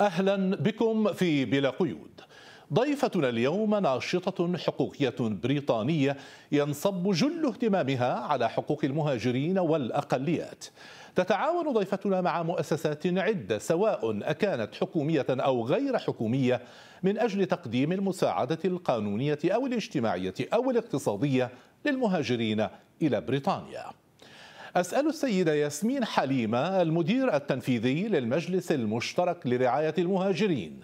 أهلا بكم في بلا قيود ضيفتنا اليوم ناشطة حقوقية بريطانية ينصب جل اهتمامها على حقوق المهاجرين والأقليات تتعاون ضيفتنا مع مؤسسات عدة سواء أكانت حكومية أو غير حكومية من أجل تقديم المساعدة القانونية أو الاجتماعية أو الاقتصادية للمهاجرين إلى بريطانيا أسأل السيدة ياسمين حليمة المدير التنفيذي للمجلس المشترك لرعاية المهاجرين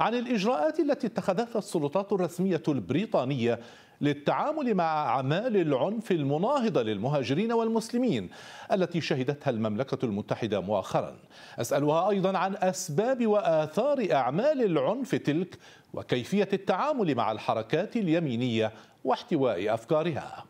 عن الإجراءات التي اتخذتها السلطات الرسمية البريطانية للتعامل مع أعمال العنف المناهضة للمهاجرين والمسلمين التي شهدتها المملكة المتحدة مؤخرا أسألها أيضا عن أسباب وآثار أعمال العنف تلك وكيفية التعامل مع الحركات اليمينية واحتواء أفكارها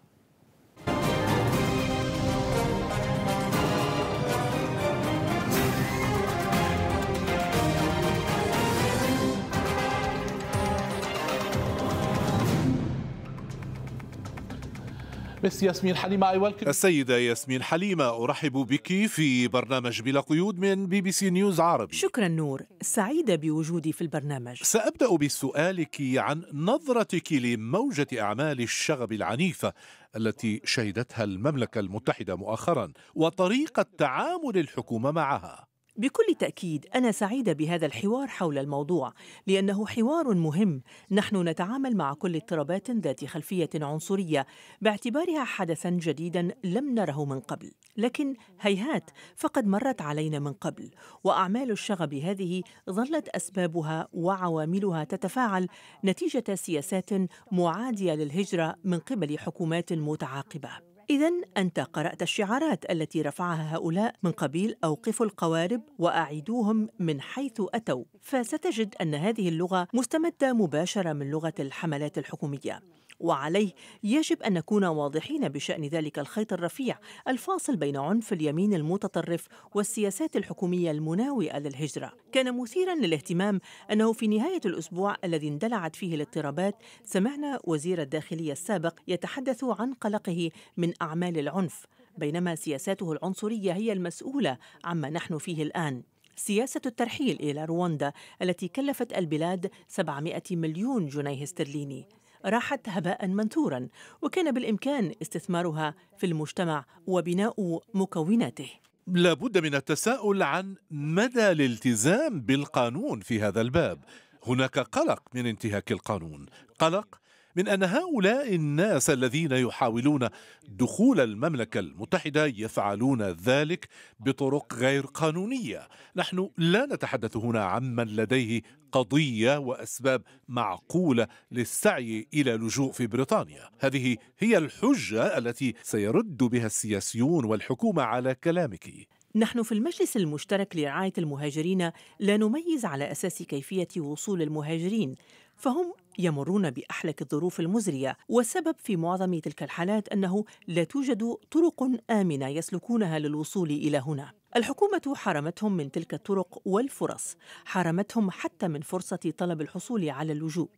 مس ياسمين حليمة أي أيوة، ويلكم السيدة ياسمين حليمة أرحب بك في برنامج بلا قيود من بي بي سي نيوز عربي شكرا نور سعيدة بوجودي في البرنامج سأبدأ بسؤالك عن نظرتك لموجة أعمال الشغب العنيفة التي شهدتها المملكة المتحدة مؤخرا وطريقة تعامل الحكومة معها بكل تأكيد أنا سعيدة بهذا الحوار حول الموضوع لأنه حوار مهم نحن نتعامل مع كل اضطرابات ذات خلفية عنصرية باعتبارها حدثا جديدا لم نره من قبل لكن هيهات فقد مرت علينا من قبل وأعمال الشغب هذه ظلت أسبابها وعواملها تتفاعل نتيجة سياسات معادية للهجرة من قبل حكومات متعاقبة إذا أنت قرأت الشعارات التي رفعها هؤلاء من قبيل أوقفوا القوارب وأعيدوهم من حيث أتوا، فستجد أن هذه اللغة مستمدة مباشرة من لغة الحملات الحكومية. وعليه يجب أن نكون واضحين بشأن ذلك الخيط الرفيع الفاصل بين عنف اليمين المتطرف والسياسات الحكومية المناوئة للهجرة كان مثيرا للاهتمام أنه في نهاية الأسبوع الذي اندلعت فيه الاضطرابات سمعنا وزير الداخلية السابق يتحدث عن قلقه من أعمال العنف بينما سياساته العنصرية هي المسؤولة عما نحن فيه الآن سياسة الترحيل إلى رواندا التي كلفت البلاد 700 مليون جنيه استرليني راحت هباء منثورا وكان بالإمكان استثمارها في المجتمع وبناء مكوناته لابد من التساؤل عن مدى الالتزام بالقانون في هذا الباب هناك قلق من انتهاك القانون قلق من أن هؤلاء الناس الذين يحاولون دخول المملكة المتحدة يفعلون ذلك بطرق غير قانونية نحن لا نتحدث هنا عمن لديه قضية وأسباب معقولة للسعي إلى لجوء في بريطانيا هذه هي الحجة التي سيرد بها السياسيون والحكومة على كلامك نحن في المجلس المشترك لرعاية المهاجرين لا نميز على أساس كيفية وصول المهاجرين فهم يمرون باحلك الظروف المزريه والسبب في معظم تلك الحالات انه لا توجد طرق امنه يسلكونها للوصول الى هنا الحكومه حرمتهم من تلك الطرق والفرص حرمتهم حتى من فرصه طلب الحصول على اللجوء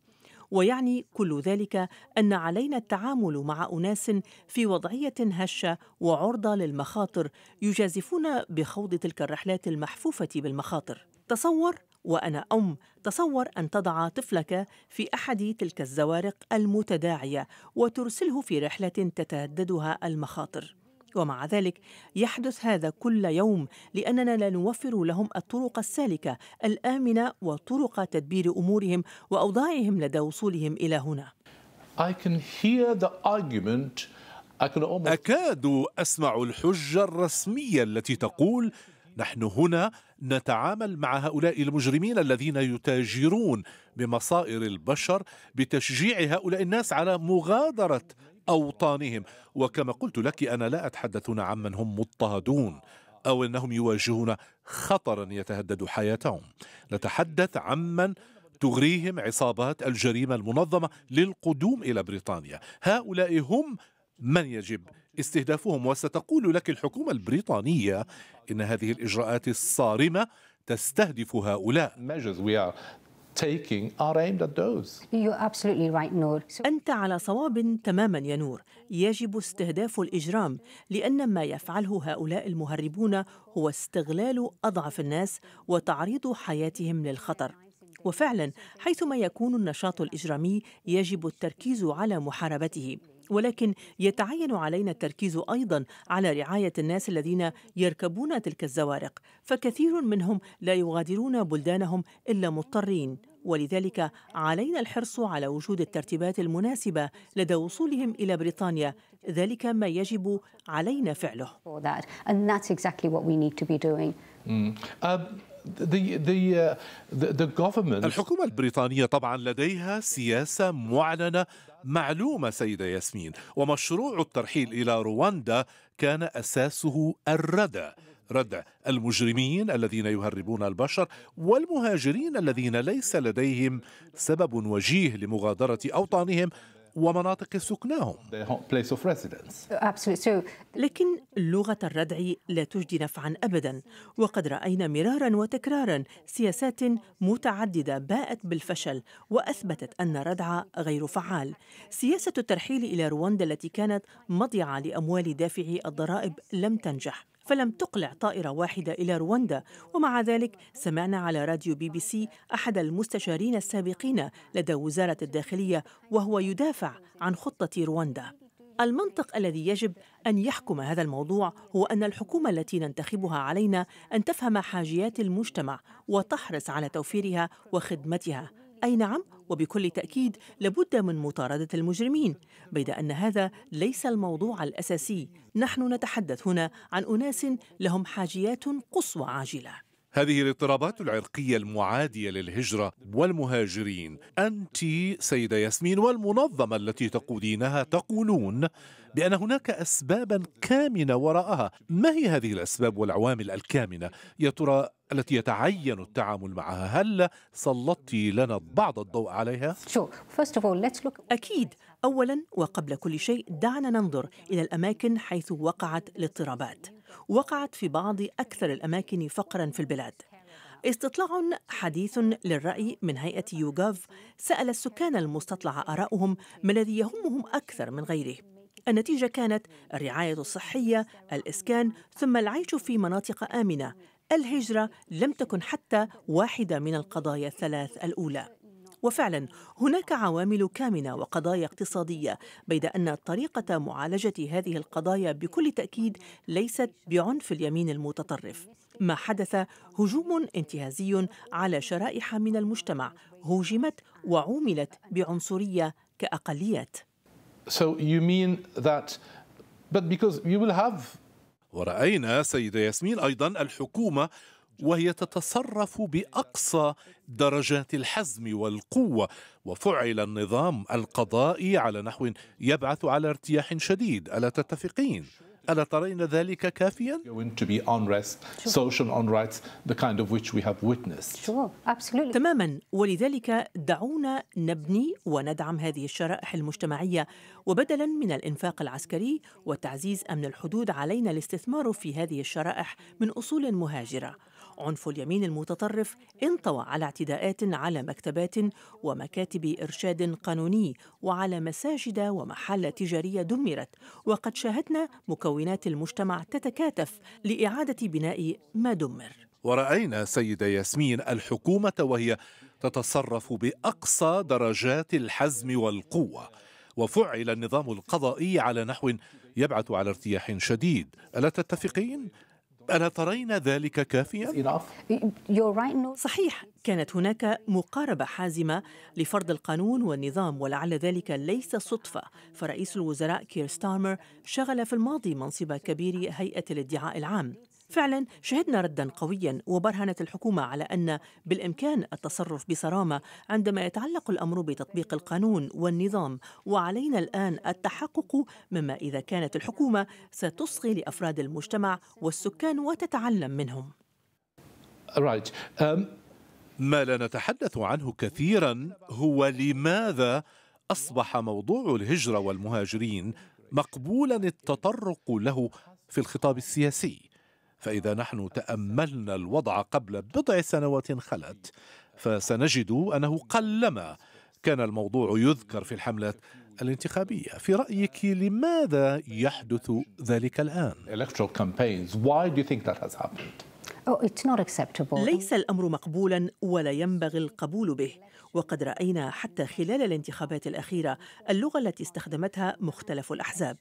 ويعني كل ذلك أن علينا التعامل مع أناس في وضعية هشة وعرضة للمخاطر يجازفون بخوض تلك الرحلات المحفوفة بالمخاطر تصور وأنا أم تصور أن تضع طفلك في أحد تلك الزوارق المتداعية وترسله في رحلة تتهددها المخاطر ومع ذلك يحدث هذا كل يوم لأننا لا نوفر لهم الطرق السالكة الآمنة وطرق تدبير أمورهم وأوضاعهم لدى وصولهم إلى هنا I can hear the argument. I can almost... أكاد أسمع الحجة الرسمية التي تقول نحن هنا نتعامل مع هؤلاء المجرمين الذين يتاجرون بمصائر البشر بتشجيع هؤلاء الناس على مغادرة أوطانهم وكما قلت لك أنا لا أتحدث عمن هم مضطهدون أو أنهم يواجهون خطرا يتهدد حياتهم نتحدث عمن تغريهم عصابات الجريمة المنظمة للقدوم إلى بريطانيا هؤلاء هم من يجب استهدافهم وستقول لك الحكومة البريطانية إن هذه الإجراءات الصارمة تستهدف هؤلاء taking are aimed at those. You're absolutely right, Noor. أنت على صواب تماما يا نور يجب استهداف الإجرام لأن ما يفعله هؤلاء المهربون هو استغلال أضعف الناس وتعريض حياتهم للخطر وفعلا حيثما يكون النشاط الإجرامي يجب التركيز على محاربته ولكن يتعين علينا التركيز أيضا على رعاية الناس الذين يركبون تلك الزوارق فكثير منهم لا يغادرون بلدانهم إلا مضطرين ولذلك علينا الحرص على وجود الترتيبات المناسبة لدى وصولهم إلى بريطانيا ذلك ما يجب علينا فعله آه، uh, الحكومة البريطانية طبعا لديها سياسة معلنة معلومة سيدة ياسمين ومشروع الترحيل إلى رواندا كان أساسه الردع ردع المجرمين الذين يهربون البشر والمهاجرين الذين ليس لديهم سبب وجيه لمغادرة أوطانهم ومناطق سكناهم لكن لغة الردع لا تجدي نفعا أبدا وقد رأينا مرارا وتكرارا سياسات متعددة باءت بالفشل وأثبتت أن الردع غير فعال سياسة الترحيل إلى رواندا التي كانت مضيعة لأموال دافعي الضرائب لم تنجح فلم تقلع طائرة واحدة إلى رواندا ومع ذلك سمعنا على راديو بي بي سي أحد المستشارين السابقين لدى وزارة الداخلية وهو يدافع عن خطة رواندا المنطق الذي يجب ان يحكم هذا الموضوع هو ان الحكومه التي ننتخبها علينا ان تفهم حاجيات المجتمع وتحرص على توفيرها وخدمتها أي نعم وبكل تأكيد لابد من مطاردة المجرمين بيد أن هذا ليس الموضوع الأساسي نحن نتحدث هنا عن أناس لهم حاجيات قصوى عاجلة هذه الاضطرابات العرقية المعادية للهجرة والمهاجرين أنت سيدة ياسمين والمنظمة التي تقودينها تقولون بأن هناك أسبابا كامنة وراءها ما هي هذه الأسباب والعوامل الكامنة يا ترى التي يتعين التعامل معها هل سلطت لنا بعض الضوء عليها؟ أكيد أولا وقبل كل شيء دعنا ننظر إلى الأماكن حيث وقعت الاضطرابات وقعت في بعض أكثر الأماكن فقرا في البلاد استطلاع حديث للرأي من هيئة يوغاف سأل السكان المستطلع آراءهم ما الذي يهمهم أكثر من غيره النتيجة كانت الرعاية الصحية، الإسكان، ثم العيش في مناطق آمنة. الهجرة لم تكن حتى واحدة من القضايا الثلاث الأولى. وفعلا هناك عوامل كامنه وقضايا اقتصاديه بيد ان طريقه معالجه هذه القضايا بكل تاكيد ليست بعنف اليمين المتطرف ما حدث هجوم انتهازي على شرائح من المجتمع هوجمت وعوملت بعنصريه كاقليات So you mean that, but because you will have ورأينا سيدة ياسمين أيضا الحكومة وهي تتصرف باقصى درجات الحزم والقوه وفعل النظام القضائي على نحو يبعث على ارتياح شديد الا تتفقين ألا ترين ذلك كافيا؟ تماما ولذلك دعونا نبني وندعم هذه الشرائح المجتمعية وبدلا من الإنفاق العسكري وتعزيز أمن الحدود علينا الاستثمار في هذه الشرائح من أصول مهاجرة عنف اليمين المتطرف انطوى على اعتداءات على مكتبات ومكاتب إرشاد قانوني وعلى مساجد ومحال تجارية دمرت وقد شاهدنا مكونات المجتمع تتكاتف لإعادة بناء ما دمر ورأينا سيدة ياسمين الحكومة وهي تتصرف بأقصى درجات الحزم والقوة وفعل النظام القضائي على نحو يبعث على ارتياح شديد ألا تتفقين؟ ألا ترين ذلك كافيا؟ صحيح كانت هناك مقاربة حازمة لفرض القانون والنظام ولعل ذلك ليس صدفة فرئيس الوزراء كير ستارمر شغل في الماضي منصب كبير هيئة الادعاء العام فعلا شهدنا ردا قويا وبرهنت الحكومه على ان بالامكان التصرف بصرامه عندما يتعلق الامر بتطبيق القانون والنظام وعلينا الان التحقق مما اذا كانت الحكومه ستصغي لافراد المجتمع والسكان وتتعلم منهم. ما لا نتحدث عنه كثيرا هو لماذا اصبح موضوع الهجره والمهاجرين مقبولا التطرق له في الخطاب السياسي فإذا نحن تأملنا الوضع قبل بضع سنوات خلت فسنجد أنه قلما كان الموضوع يذكر في الحملات الانتخابية في رأيك لماذا يحدث ذلك الآن؟ oh, ليس الأمر مقبولا ولا ينبغي القبول به وقد رأينا حتى خلال الانتخابات الأخيرة اللغة التي استخدمتها مختلف الأحزاب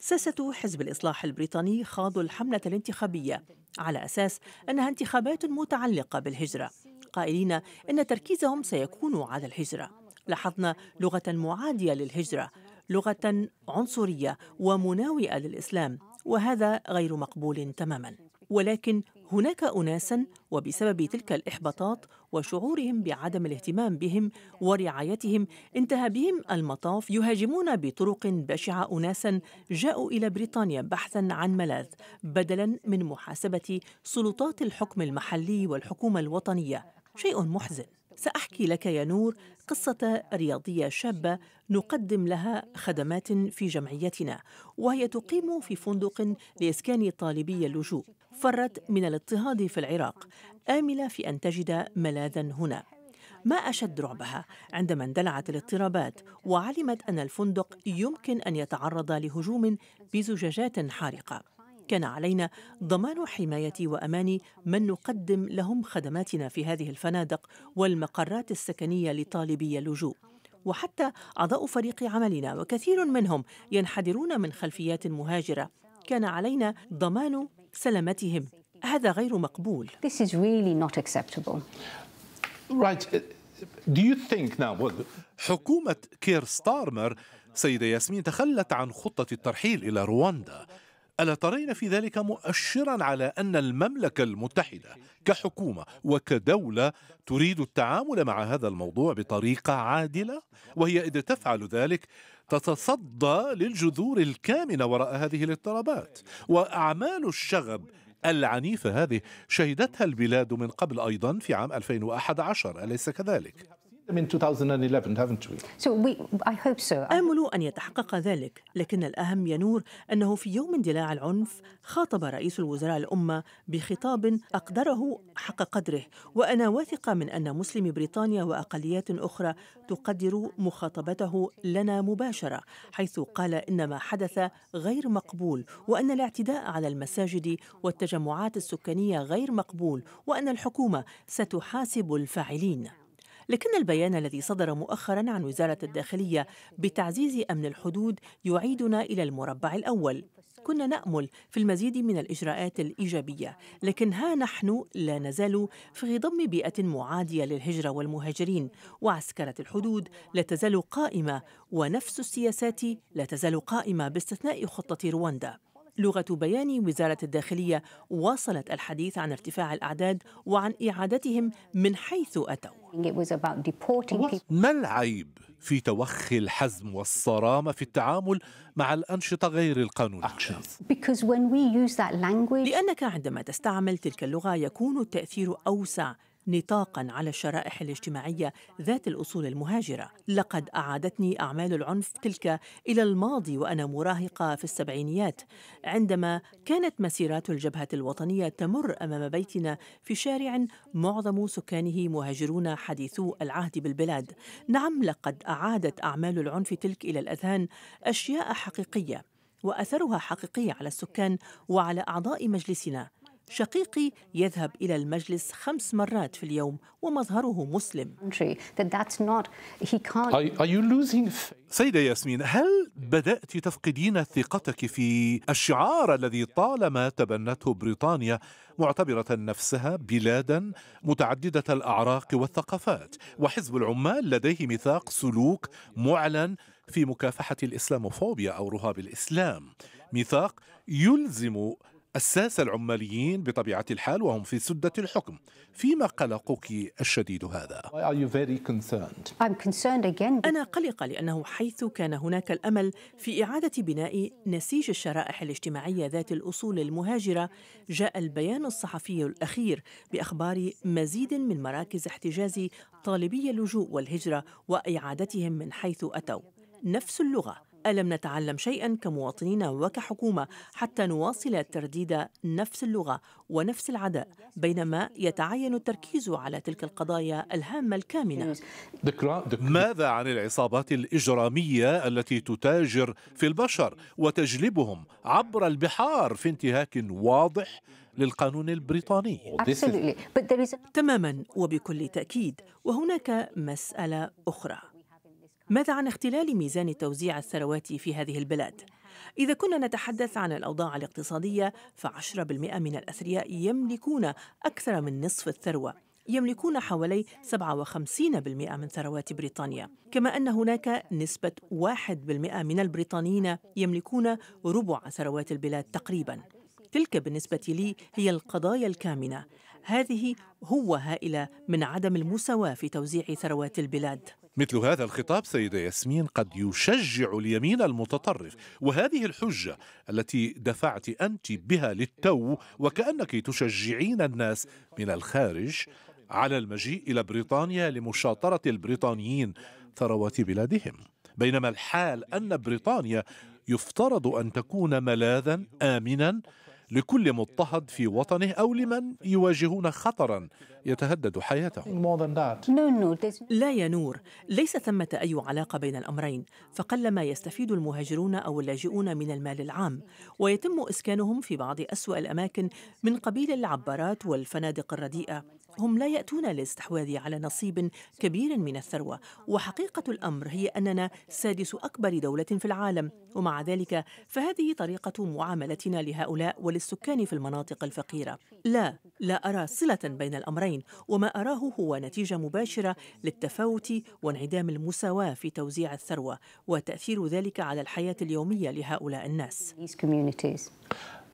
ساسة حزب الإصلاح البريطاني خاضوا الحملة الانتخابية على أساس أنها انتخابات متعلقة بالهجرة قائلين أن تركيزهم سيكون على الهجرة لاحظنا لغة معادية للهجرة لغة عنصرية ومناوئة للإسلام وهذا غير مقبول تماما ولكن هناك اناسا وبسبب تلك الاحباطات وشعورهم بعدم الاهتمام بهم ورعايتهم انتهى بهم المطاف يهاجمون بطرق بشعه اناسا جاءوا الى بريطانيا بحثا عن ملاذ بدلا من محاسبه سلطات الحكم المحلي والحكومه الوطنيه شيء محزن سأحكي لك يا نور قصة رياضية شابة نقدم لها خدمات في جمعيتنا وهي تقيم في فندق لإسكان طالبي اللجوء فرت من الاضطهاد في العراق آملة في أن تجد ملاذا هنا ما أشد رعبها عندما اندلعت الاضطرابات وعلمت أن الفندق يمكن أن يتعرض لهجوم بزجاجات حارقة كان علينا ضمان حماية وأمان من نقدم لهم خدماتنا في هذه الفنادق والمقرات السكنية لطالبي اللجوء وحتى أعضاء فريق عملنا وكثير منهم ينحدرون من خلفيات مهاجرة كان علينا ضمان سلامتهم هذا غير مقبول This is really not acceptable. Right. Do you think now, well... حكومة كير ستارمر سيدة ياسمين تخلت عن خطة الترحيل إلى رواندا ألا ترين في ذلك مؤشرا على أن المملكة المتحدة كحكومة وكدولة تريد التعامل مع هذا الموضوع بطريقة عادلة وهي إذا تفعل ذلك تتصدى للجذور الكامنة وراء هذه الاضطرابات وأعمال الشغب العنيفة هذه شهدتها البلاد من قبل أيضا في عام 2011 أليس كذلك؟ آمل أن يتحقق ذلك، لكن الأهم ينور أنه في يوم اندلاع العنف خاطب رئيس الوزراء الأمة بخطاب أقدره حق قدره، وأنا واثقة من أن مسلمي بريطانيا وأقليات أخرى تقدر مخاطبته لنا مباشرة، حيث قال إن ما حدث غير مقبول، وأن الاعتداء على المساجد والتجمعات السكانية غير مقبول، وأن الحكومة ستحاسب الفاعلين. لكن البيان الذي صدر مؤخرا عن وزارة الداخلية بتعزيز أمن الحدود يعيدنا إلى المربع الأول كنا نأمل في المزيد من الإجراءات الإيجابية لكن ها نحن لا نزال في غضم بيئة معادية للهجرة والمهاجرين وعسكرة الحدود لا تزال قائمة ونفس السياسات لا تزال قائمة باستثناء خطة رواندا لغة بيان وزارة الداخلية واصلت الحديث عن ارتفاع الأعداد وعن إعادتهم من حيث أتوا ما العيب في توخي الحزم والصرامة في التعامل مع الأنشطة غير القانونية لأنك عندما تستعمل تلك اللغة يكون التأثير أوسع نطاقا على الشرائح الاجتماعيه ذات الاصول المهاجره لقد اعادتني اعمال العنف تلك الى الماضي وانا مراهقه في السبعينيات عندما كانت مسيرات الجبهه الوطنيه تمر امام بيتنا في شارع معظم سكانه مهاجرون حديثو العهد بالبلاد نعم لقد اعادت اعمال العنف تلك الى الاذهان اشياء حقيقيه واثرها حقيقي على السكان وعلى اعضاء مجلسنا شقيقي يذهب إلى المجلس خمس مرات في اليوم ومظهره مسلم سيدة ياسمين هل بدأت تفقدين ثقتك في الشعار الذي طالما تبنته بريطانيا معتبرة نفسها بلادا متعددة الأعراق والثقافات وحزب العمال لديه ميثاق سلوك معلن في مكافحة الإسلاموفوبيا أو رهاب الإسلام ميثاق يلزم أساس العماليين بطبيعة الحال وهم في سدة الحكم فيما قلقك الشديد هذا أنا قلقة لأنه حيث كان هناك الأمل في إعادة بناء نسيج الشرائح الاجتماعية ذات الأصول المهاجرة جاء البيان الصحفي الأخير بأخبار مزيد من مراكز احتجاز طالبي اللجوء والهجرة وإعادتهم من حيث أتوا نفس اللغة ألم نتعلم شيئا كمواطنين وكحكومة حتى نواصل ترديد نفس اللغة ونفس العداء بينما يتعين التركيز على تلك القضايا الهامة الكامنة ماذا عن العصابات الإجرامية التي تتاجر في البشر وتجلبهم عبر البحار في انتهاك واضح للقانون البريطاني تماما وبكل تأكيد وهناك مسألة أخرى ماذا عن اختلال ميزان توزيع الثروات في هذه البلاد؟ إذا كنا نتحدث عن الأوضاع فعشرة ف10% من الأثرياء يملكون أكثر من نصف الثروة يملكون حوالي 57% من ثروات بريطانيا كما أن هناك نسبة 1% من البريطانيين يملكون ربع ثروات البلاد تقريباً تلك بالنسبة لي هي القضايا الكامنة هذه هو هائلة من عدم المساواة في توزيع ثروات البلاد مثل هذا الخطاب سيدة ياسمين قد يشجع اليمين المتطرف وهذه الحجة التي دفعت أنت بها للتو وكأنك تشجعين الناس من الخارج على المجيء إلى بريطانيا لمشاطرة البريطانيين ثروات بلادهم بينما الحال أن بريطانيا يفترض أن تكون ملاذا آمنا لكل مضطهد في وطنه أو لمن يواجهون خطرا يتهدد حياتهم لا يا نور ليس ثمة أي علاقة بين الأمرين فقلما يستفيد المهاجرون أو اللاجئون من المال العام ويتم إسكانهم في بعض أسوأ الأماكن من قبيل العبارات والفنادق الرديئة هم لا يأتون للاستحواذ على نصيب كبير من الثروة وحقيقة الأمر هي أننا سادس أكبر دولة في العالم ومع ذلك فهذه طريقة معاملتنا لهؤلاء وللسكان في المناطق الفقيرة لا لا أرى صلة بين الأمرين وما أراه هو نتيجة مباشرة للتفاوت وانعدام المساواة في توزيع الثروة وتأثير ذلك على الحياة اليومية لهؤلاء الناس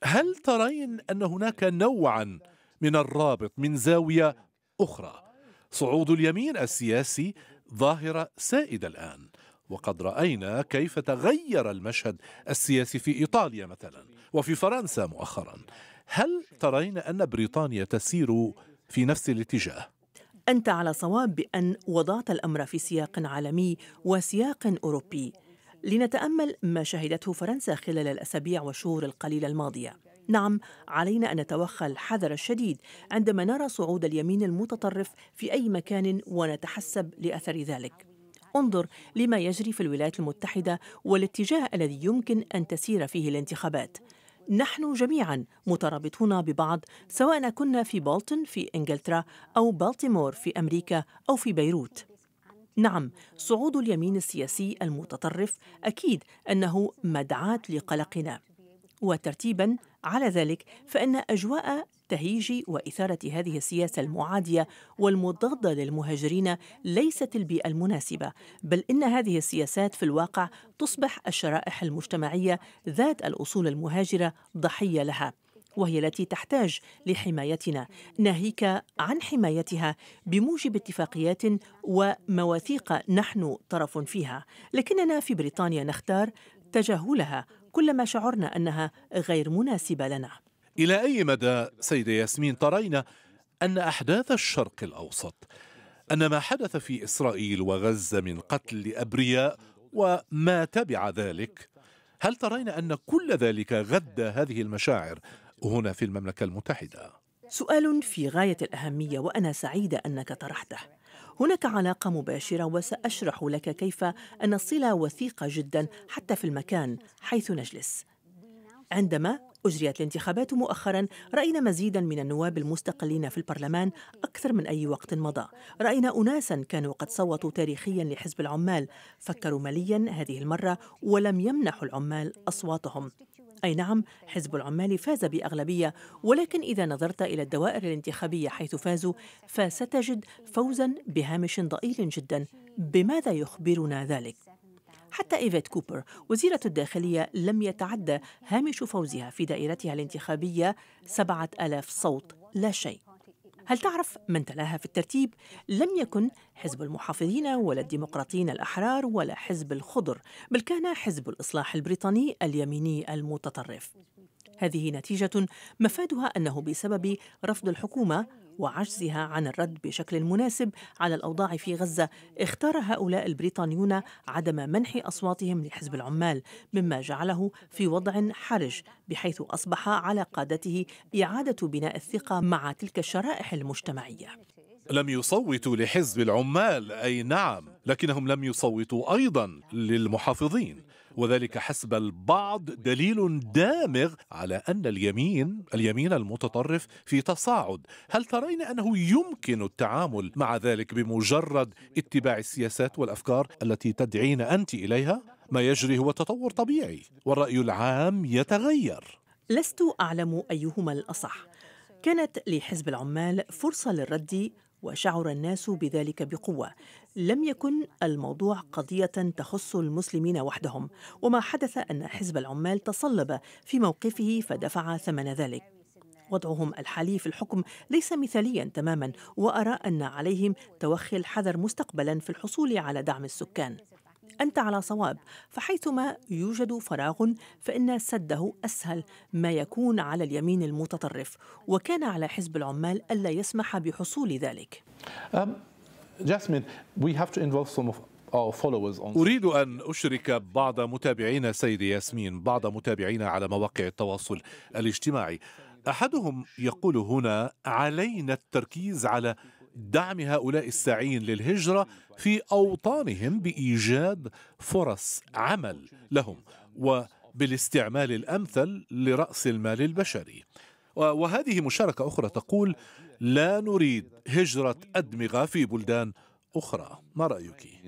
هل ترين أن هناك نوعا من الرابط من زاوية أخرى صعود اليمين السياسي ظاهرة سائدة الآن وقد راينا كيف تغير المشهد السياسي في ايطاليا مثلا وفي فرنسا مؤخرا هل ترين ان بريطانيا تسير في نفس الاتجاه انت على صواب بان وضعت الامر في سياق عالمي وسياق اوروبي لنتامل ما شهدته فرنسا خلال الاسابيع والشهور القليله الماضيه نعم علينا أن نتوخى الحذر الشديد عندما نرى صعود اليمين المتطرف في أي مكان ونتحسب لأثر ذلك انظر لما يجري في الولايات المتحدة والاتجاه الذي يمكن أن تسير فيه الانتخابات نحن جميعا مترابطون ببعض سواء كنا في بولتون في انجلترا او بالتيمور في امريكا او في بيروت نعم صعود اليمين السياسي المتطرف اكيد انه مدعاه لقلقنا وترتيبا على ذلك فإن أجواء تهيج وإثارة هذه السياسة المعادية والمضادة للمهاجرين ليست البيئة المناسبة بل إن هذه السياسات في الواقع تصبح الشرائح المجتمعية ذات الأصول المهاجرة ضحية لها وهي التي تحتاج لحمايتنا ناهيك عن حمايتها بموجب اتفاقيات ومواثيق نحن طرف فيها لكننا في بريطانيا نختار تجاهلها كلما شعرنا أنها غير مناسبة لنا إلى أي مدى سيدة ياسمين ترين أن أحداث الشرق الأوسط أن ما حدث في إسرائيل وغزة من قتل أبرياء وما تبع ذلك هل ترين أن كل ذلك غذى هذه المشاعر هنا في المملكة المتحدة؟ سؤال في غاية الأهمية وأنا سعيدة أنك طرحته هناك علاقة مباشرة وسأشرح لك كيف أن الصلة وثيقة جدا حتى في المكان حيث نجلس عندما أجريت الانتخابات مؤخرا رأينا مزيدا من النواب المستقلين في البرلمان أكثر من أي وقت مضى رأينا أناسا كانوا قد صوتوا تاريخيا لحزب العمال فكروا ماليا هذه المرة ولم يمنحوا العمال أصواتهم أي نعم حزب العمال فاز بأغلبية ولكن إذا نظرت إلى الدوائر الانتخابية حيث فازوا فستجد فوزا بهامش ضئيل جدا بماذا يخبرنا ذلك؟ حتى إيفيت كوبر وزيرة الداخلية لم يتعدى هامش فوزها في دائرتها الانتخابية 7000 صوت لا شيء هل تعرف من تلاها في الترتيب؟ لم يكن حزب المحافظين ولا الديمقراطيين الأحرار ولا حزب الخضر بل كان حزب الإصلاح البريطاني اليميني المتطرف هذه نتيجة مفادها أنه بسبب رفض الحكومة وعجزها عن الرد بشكل مناسب على الأوضاع في غزة اختار هؤلاء البريطانيون عدم منح أصواتهم لحزب العمال مما جعله في وضع حرج بحيث أصبح على قادته إعادة بناء الثقة مع تلك الشرائح المجتمعية لم يصوتوا لحزب العمال اي نعم لكنهم لم يصوتوا ايضا للمحافظين وذلك حسب البعض دليل دامغ على أن اليمين اليمين المتطرف في تصاعد هل ترين أنه يمكن التعامل مع ذلك بمجرد اتباع السياسات والأفكار التي تدعين أنت إليها؟ ما يجري هو تطور طبيعي والرأي العام يتغير لست أعلم أيهما الأصح كانت لحزب العمال فرصة للرد وشعر الناس بذلك بقوه لم يكن الموضوع قضيه تخص المسلمين وحدهم وما حدث ان حزب العمال تصلب في موقفه فدفع ثمن ذلك وضعهم الحالي في الحكم ليس مثاليا تماما وارى ان عليهم توخي الحذر مستقبلا في الحصول على دعم السكان أنت على صواب فحيثما يوجد فراغ فإن سده أسهل ما يكون على اليمين المتطرف وكان على حزب العمال ألا يسمح بحصول ذلك أريد أن أشرك بعض متابعين سيد ياسمين بعض متابعينا على مواقع التواصل الاجتماعي أحدهم يقول هنا علينا التركيز على دعم هؤلاء الساعين للهجرة في أوطانهم بإيجاد فرص عمل لهم وبالاستعمال الأمثل لرأس المال البشري وهذه مشاركة أخرى تقول لا نريد هجرة أدمغة في بلدان أخرى ما رأيك؟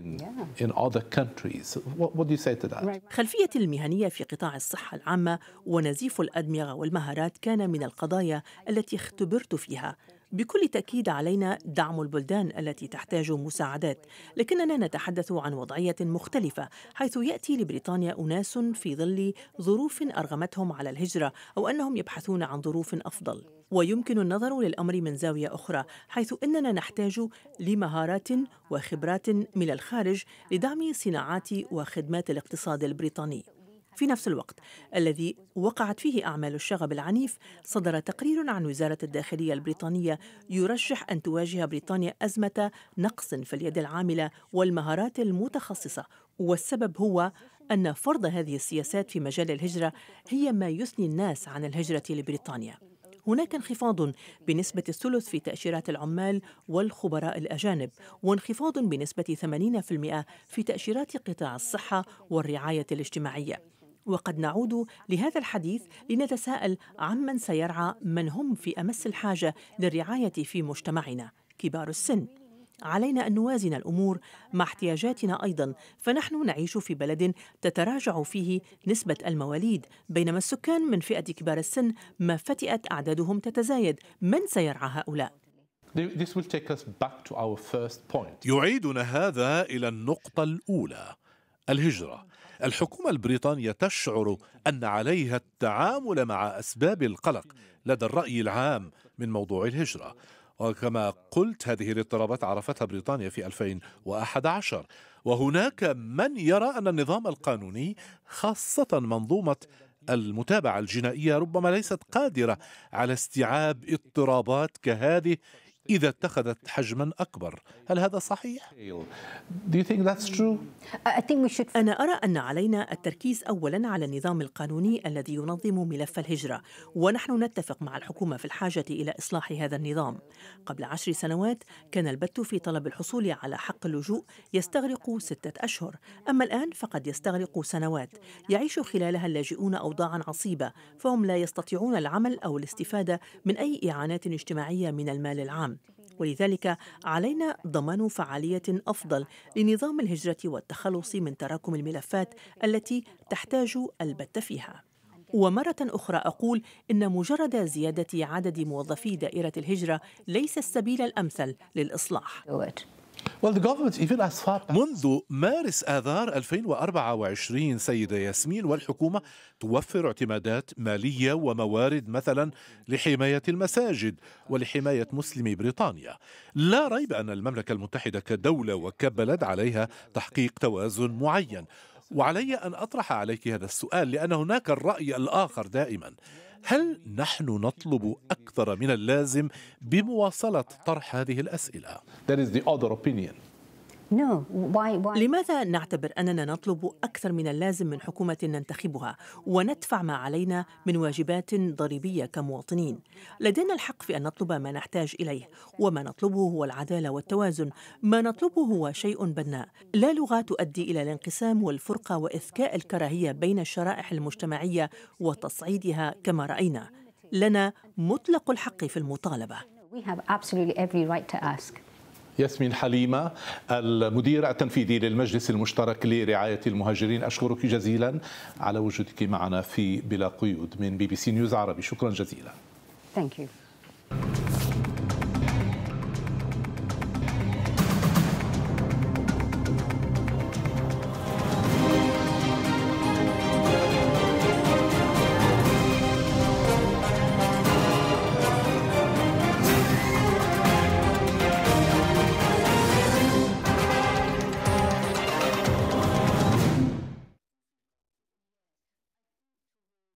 خلفية المهنية في قطاع الصحة العامة ونزيف الأدمغة والمهارات كان من القضايا التي اختبرت فيها بكل تأكيد علينا دعم البلدان التي تحتاج مساعدات، لكننا نتحدث عن وضعية مختلفة حيث يأتي لبريطانيا أناس في ظل ظروف أرغمتهم على الهجرة أو أنهم يبحثون عن ظروف أفضل. ويمكن النظر للامر من زاويه اخرى حيث اننا نحتاج لمهارات وخبرات من الخارج لدعم صناعات وخدمات الاقتصاد البريطاني في نفس الوقت الذي وقعت فيه أعمال الشغب العنيف صدر تقرير عن وزارة الداخلية البريطانية يرجح أن تواجه بريطانيا أزمة نقص في اليد العاملة والمهارات المتخصصة والسبب هو أن فرض هذه السياسات في مجال الهجرة هي ما يثني الناس عن الهجرة لبريطانيا هناك انخفاض بنسبة الثلث في تأشيرات العمال والخبراء الأجانب وانخفاض بنسبة 80% في تأشيرات قطاع الصحة والرعاية الاجتماعية وقد نعود لهذا الحديث لنتساءل عمن سيرعى من هم في امس الحاجه للرعايه في مجتمعنا كبار السن علينا ان نوازن الامور مع احتياجاتنا ايضا فنحن نعيش في بلد تتراجع فيه نسبه المواليد بينما السكان من فئه كبار السن ما فتئت اعدادهم تتزايد من سيرعى هؤلاء يعيدنا هذا الى النقطه الاولى الهجره الحكومة البريطانية تشعر أن عليها التعامل مع أسباب القلق لدى الرأي العام من موضوع الهجرة وكما قلت هذه الاضطرابات عرفتها بريطانيا في 2011 وهناك من يرى أن النظام القانوني خاصة منظومة المتابعة الجنائية ربما ليست قادرة على استيعاب اضطرابات كهذه إذا اتخذت حجما أكبر هل هذا صحيح؟ أنا أرى أن علينا التركيز أولا على النظام القانوني الذي ينظم ملف الهجرة ونحن نتفق مع الحكومة في الحاجة إلى إصلاح هذا النظام قبل عشر سنوات كان البت في طلب الحصول على حق اللجوء يستغرق ستة أشهر أما الآن فقد يستغرق سنوات يعيش خلالها اللاجئون أوضاعا عصيبة فهم لا يستطيعون العمل أو الاستفادة من أي إعانات اجتماعية من المال العام ولذلك علينا ضمان فعالية أفضل لنظام الهجرة والتخلص من تراكم الملفات التي تحتاج البت فيها ومرة أخرى أقول إن مجرد زيادة عدد موظفي دائرة الهجرة ليس السبيل الأمثل للإصلاح. منذ مارس آذار 2024 سيدة ياسمين والحكومة توفر اعتمادات مالية وموارد مثلا لحماية المساجد ولحماية مسلمي بريطانيا لا ريب أن المملكة المتحدة كدولة وكبلد عليها تحقيق توازن معين وعلي أن أطرح عليك هذا السؤال لأن هناك الرأي الآخر دائما هل نحن نطلب أكثر من اللازم بمواصلة طرح هذه الأسئلة؟ is the other opinion. لماذا نعتبر أننا نطلب أكثر من اللازم من حكومة ننتخبها وندفع ما علينا من واجبات ضريبية كمواطنين؟ لدينا الحق في أن نطلب ما نحتاج إليه، وما نطلبه هو العدالة والتوازن، ما نطلبه هو شيء بناء، لا لغة تؤدي إلى الانقسام والفرقة وإذكاء الكراهية بين الشرائح المجتمعية وتصعيدها كما رأينا. لنا مطلق الحق في المطالبة. We have absolutely every right to ask. ياسمين حليمة المدير التنفيذي للمجلس المشترك لرعاية المهاجرين أشكرك جزيلا على وجودك معنا في بلا قيود من بي بي سي نيوز عربي شكرا جزيلا Thank you.